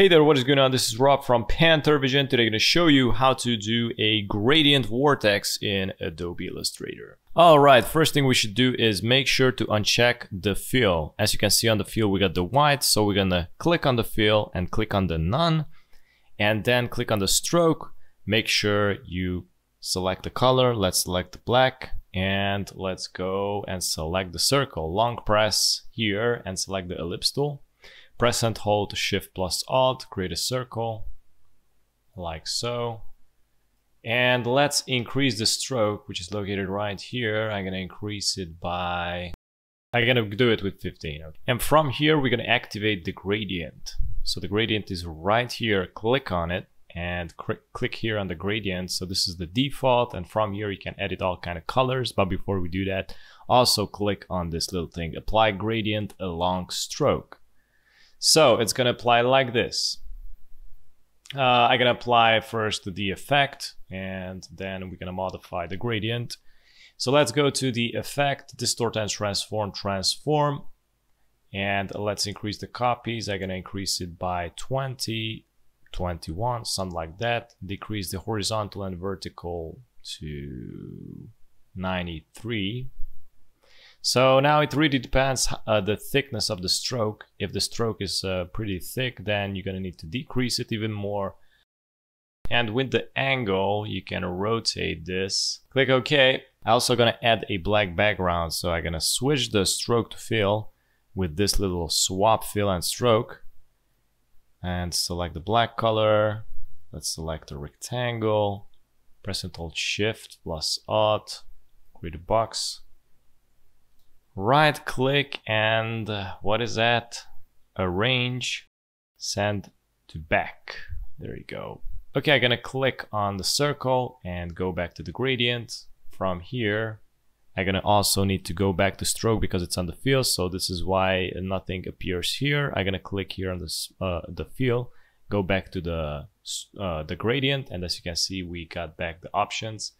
Hey there, what is going on? This is Rob from Panther Vision. Today I'm going to show you how to do a gradient vortex in Adobe Illustrator. All right, first thing we should do is make sure to uncheck the fill. As you can see on the fill, we got the white, so we're going to click on the fill and click on the none, and then click on the stroke. Make sure you select the color. Let's select the black, and let's go and select the circle. Long press here and select the ellipse tool Press and hold Shift plus Alt, create a circle, like so. And let's increase the stroke, which is located right here. I'm gonna increase it by, I'm gonna do it with 15. And from here, we're gonna activate the gradient. So the gradient is right here, click on it and click here on the gradient. So this is the default and from here you can edit all kind of colors. But before we do that, also click on this little thing, apply gradient along stroke. So it's going to apply like this. Uh, I'm going to apply first the effect and then we're going to modify the gradient. So let's go to the effect, distort and transform, transform. And let's increase the copies. I'm going to increase it by 20, 21, something like that. Decrease the horizontal and vertical to 93 so now it really depends uh, the thickness of the stroke. If the stroke is uh, pretty thick, then you're gonna need to decrease it even more. And with the angle, you can rotate this. Click OK. I'm also gonna add a black background. So I'm gonna switch the stroke to fill with this little swap fill and stroke. And select the black color. Let's select the rectangle. Press and hold shift plus alt. Create a box right click and uh, what is that? Arrange, send to back. There you go. Okay, I'm gonna click on the circle and go back to the gradient. From here, I'm gonna also need to go back to stroke because it's on the fill. So this is why nothing appears here. I'm gonna click here on this uh, the fill, go back to the uh, the gradient, and as you can see, we got back the options.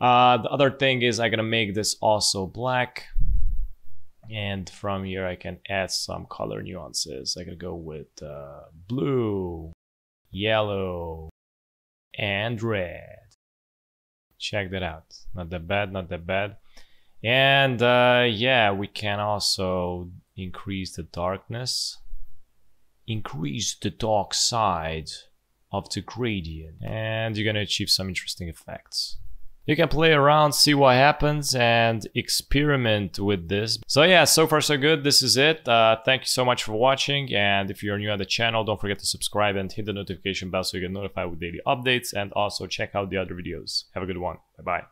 Uh, the other thing is I'm gonna make this also black and from here I can add some color nuances. I can go with uh, blue, yellow, and red. Check that out. Not that bad, not that bad. And uh, yeah, we can also increase the darkness, increase the dark side of the gradient, and you're gonna achieve some interesting effects. You can play around, see what happens, and experiment with this. So yeah, so far so good. This is it. Uh, thank you so much for watching. And if you're new at the channel, don't forget to subscribe and hit the notification bell so you get notified with daily updates. And also check out the other videos. Have a good one. Bye-bye.